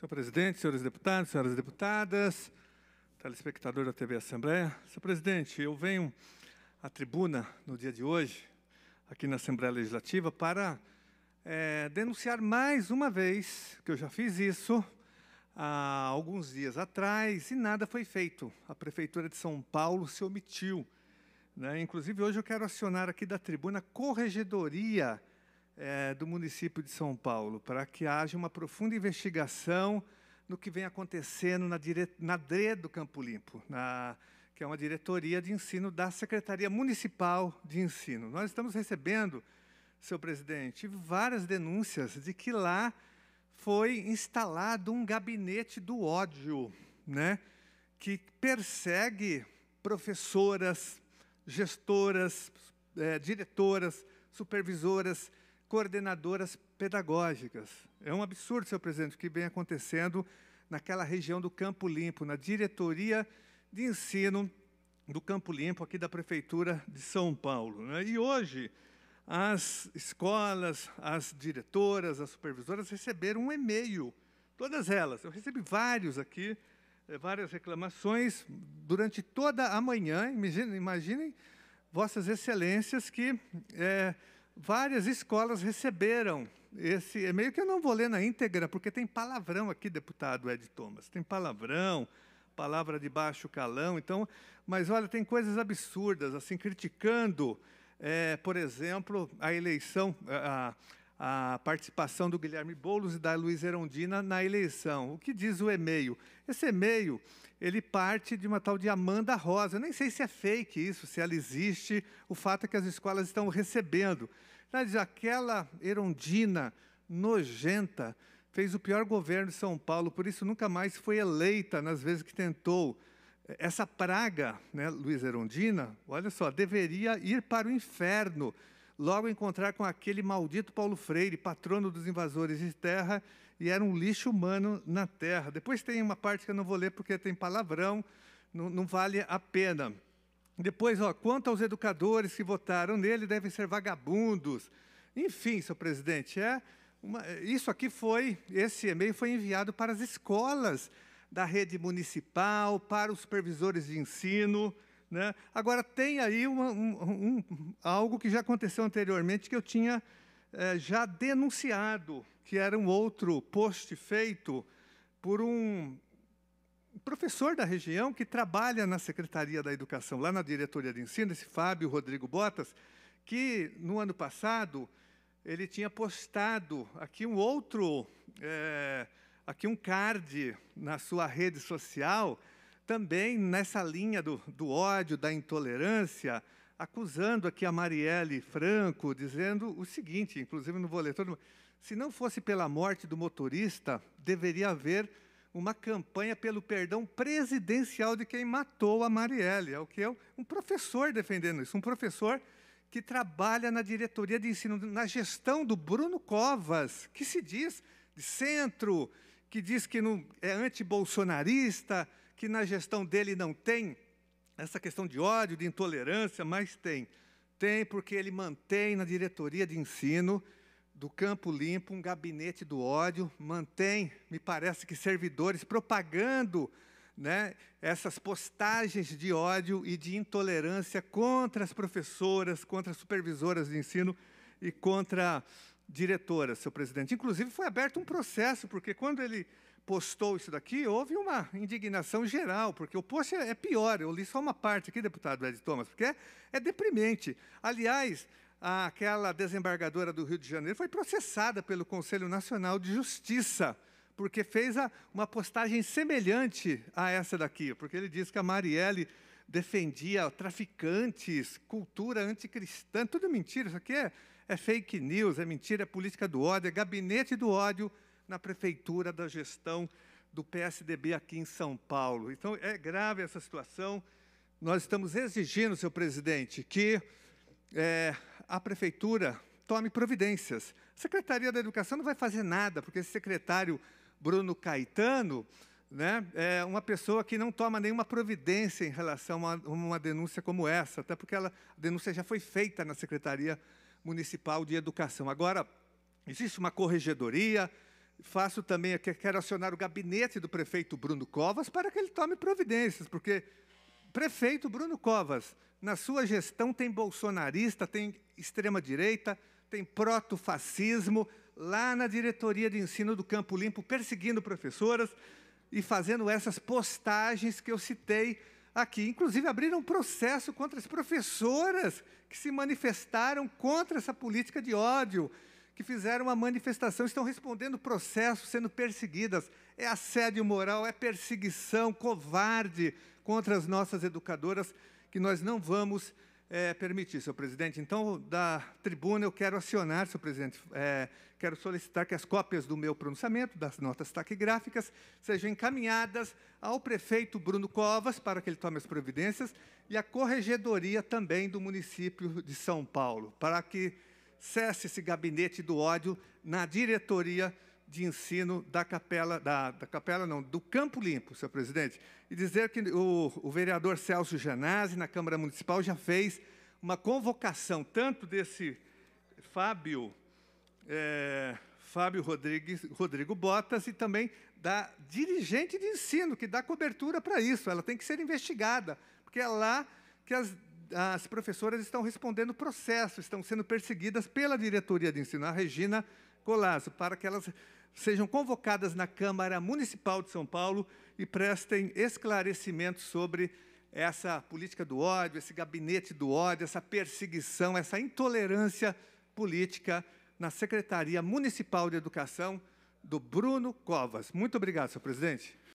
Senhor presidente, senhores deputados, senhoras deputadas, telespectador da TV Assembleia. Senhor presidente, eu venho à tribuna no dia de hoje, aqui na Assembleia Legislativa, para é, denunciar mais uma vez, que eu já fiz isso há alguns dias atrás e nada foi feito. A Prefeitura de São Paulo se omitiu. Né? Inclusive, hoje eu quero acionar aqui da tribuna a Corregedoria é, do município de São Paulo, para que haja uma profunda investigação no que vem acontecendo na, dire... na DRE do Campo Limpo, na... que é uma diretoria de ensino da Secretaria Municipal de Ensino. Nós estamos recebendo, seu presidente, várias denúncias de que lá foi instalado um gabinete do ódio, né, que persegue professoras, gestoras, é, diretoras, supervisoras, coordenadoras pedagógicas. É um absurdo, senhor presidente, o que vem acontecendo naquela região do Campo Limpo, na diretoria de ensino do Campo Limpo, aqui da Prefeitura de São Paulo. Né? E hoje, as escolas, as diretoras, as supervisoras receberam um e-mail, todas elas. Eu recebi vários aqui, eh, várias reclamações durante toda a manhã. Imaginem, vossas excelências que é, várias escolas receberam esse é e-mail, que eu não vou ler na íntegra, porque tem palavrão aqui, deputado Ed Thomas. Tem palavrão, palavra de baixo calão. Então, mas olha, tem coisas absurdas, assim, criticando, é, por exemplo, a eleição. A, a, a participação do Guilherme Boulos e da Luiz Erondina na eleição. O que diz o e-mail? Esse e-mail, ele parte de uma tal de Amanda Rosa. Eu nem sei se é fake isso, se ela existe. O fato é que as escolas estão recebendo. Ela diz, aquela Erondina nojenta fez o pior governo de São Paulo, por isso nunca mais foi eleita nas vezes que tentou. Essa praga, né, Luiz Erondina, olha só, deveria ir para o inferno logo encontrar com aquele maldito Paulo Freire, patrono dos invasores de terra, e era um lixo humano na terra. Depois tem uma parte que eu não vou ler porque tem palavrão, não, não vale a pena. Depois, ó, quanto aos educadores que votaram nele, devem ser vagabundos. Enfim, senhor presidente, é uma, isso aqui foi, esse e-mail foi enviado para as escolas da rede municipal, para os supervisores de ensino, né? Agora, tem aí uma, um, um, algo que já aconteceu anteriormente que eu tinha é, já denunciado, que era um outro post feito por um professor da região que trabalha na Secretaria da Educação, lá na Diretoria de Ensino, esse Fábio Rodrigo Botas, que no ano passado ele tinha postado aqui um outro, é, aqui um card na sua rede social também nessa linha do, do ódio, da intolerância, acusando aqui a Marielle Franco, dizendo o seguinte, inclusive no boletim, se não fosse pela morte do motorista, deveria haver uma campanha pelo perdão presidencial de quem matou a Marielle. É o que é um professor defendendo isso, um professor que trabalha na diretoria de ensino, na gestão do Bruno Covas, que se diz de centro, que diz que não é antibolsonarista, que na gestão dele não tem essa questão de ódio, de intolerância, mas tem. Tem porque ele mantém na diretoria de ensino do Campo Limpo um gabinete do ódio, mantém, me parece que servidores propagando né, essas postagens de ódio e de intolerância contra as professoras, contra as supervisoras de ensino e contra diretoras, seu presidente. Inclusive foi aberto um processo, porque quando ele postou isso daqui, houve uma indignação geral, porque o post é, é pior. Eu li só uma parte aqui, deputado Ed Thomas, porque é, é deprimente. Aliás, aquela desembargadora do Rio de Janeiro foi processada pelo Conselho Nacional de Justiça, porque fez a, uma postagem semelhante a essa daqui, porque ele diz que a Marielle defendia traficantes, cultura anticristã, tudo mentira, isso aqui é, é fake news, é mentira, é política do ódio, é gabinete do ódio, na prefeitura da gestão do PSDB aqui em São Paulo. Então, é grave essa situação. Nós estamos exigindo, senhor presidente, que é, a prefeitura tome providências. A Secretaria da Educação não vai fazer nada, porque esse secretário Bruno Caetano né, é uma pessoa que não toma nenhuma providência em relação a uma denúncia como essa, até porque ela, a denúncia já foi feita na Secretaria Municipal de Educação. Agora, existe uma corregedoria, faço também, quero acionar o gabinete do prefeito Bruno Covas para que ele tome providências, porque prefeito Bruno Covas, na sua gestão tem bolsonarista, tem extrema-direita, tem proto-fascismo, lá na diretoria de ensino do Campo Limpo, perseguindo professoras e fazendo essas postagens que eu citei aqui. Inclusive, abriram um processo contra as professoras que se manifestaram contra essa política de ódio que fizeram uma manifestação, estão respondendo processos sendo perseguidas. É assédio moral, é perseguição covarde contra as nossas educadoras que nós não vamos é, permitir, senhor presidente. Então, da tribuna, eu quero acionar, senhor presidente, é, quero solicitar que as cópias do meu pronunciamento, das notas taquigráficas, sejam encaminhadas ao prefeito Bruno Covas, para que ele tome as providências, e à corregedoria também do município de São Paulo, para que cesse esse gabinete do ódio na diretoria de ensino da capela, da, da capela não, do Campo Limpo, senhor presidente, e dizer que o, o vereador Celso Janazzi, na Câmara Municipal, já fez uma convocação, tanto desse Fábio, é, Fábio Rodrigues, Rodrigo Botas e também da dirigente de ensino, que dá cobertura para isso. Ela tem que ser investigada, porque é lá que as as professoras estão respondendo processo, estão sendo perseguidas pela diretoria de ensino, a Regina Colasso, para que elas sejam convocadas na Câmara Municipal de São Paulo e prestem esclarecimentos sobre essa política do ódio, esse gabinete do ódio, essa perseguição, essa intolerância política na Secretaria Municipal de Educação do Bruno Covas. Muito obrigado, senhor presidente.